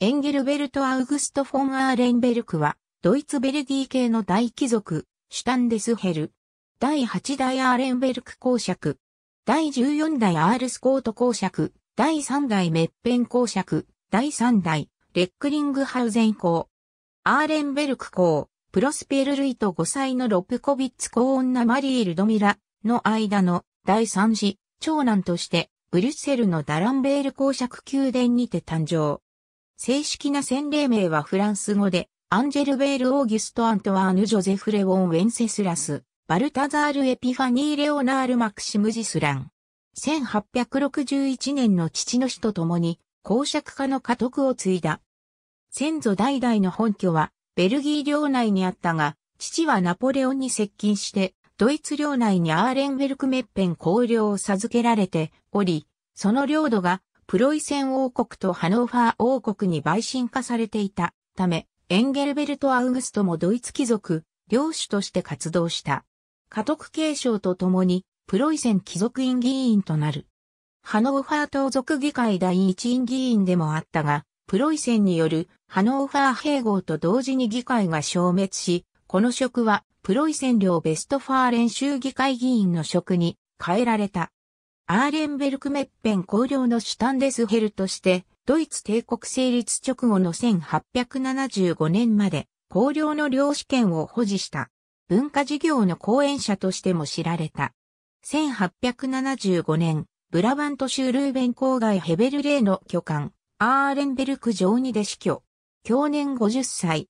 エンゲルベルト・アウグスト・フォン・アーレンベルクは、ドイツ・ベルギー系の大貴族、シュタンデスヘル。第8代アーレンベルク公爵。第14代アールスコート公爵。第3代メッペン公爵。第3代レックリングハウゼン公。アーレンベルク公、プロスペル・ルイと5歳のロプコビッツ公女マリー・ルドミラの間の第3子、長男として、ブリュッセルのダランベール公爵宮殿にて誕生。正式な洗礼名はフランス語で、アンジェルベール・オーギュスト・アントワーヌ・ジョゼフ・レオン・ウェンセスラス、バルタザール・エピファニー・レオナール・マクシム・ジスラン。1861年の父の死と共に、公爵家の家督を継いだ。先祖代々の本拠は、ベルギー領内にあったが、父はナポレオンに接近して、ドイツ領内にアーレンベルクメッペン公領を授けられており、その領土がプロイセン王国とハノーファー王国に陪審化されていたため、エンゲルベルト・アウグストもドイツ貴族、領主として活動した。家督継承とともに、プロイセン貴族院議員となる。ハノーファー党族議会第一院議員でもあったが、プロイセンによるハノーファー併合と同時に議会が消滅し、この職はプロイセン領ベストファーレン州議会議員の職に変えられた。アーレンベルクメッペン公領のシュタンデスヘルとして、ドイツ帝国成立直後の1875年まで、公領の領主権を保持した。文化事業の講演者としても知られた。1875年、ブラバント州ルーベン郊外ヘベルレーの巨漢、アーレンベルク城にで死去。去年50歳。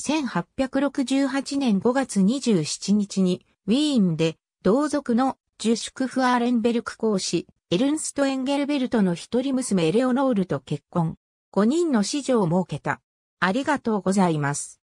1868年5月27日に、ウィーンで、同族のジュシュク・フアーレンベルク公子、エルンスト・エンゲルベルトの一人娘エレオノールと結婚。5人の子女を設けた。ありがとうございます。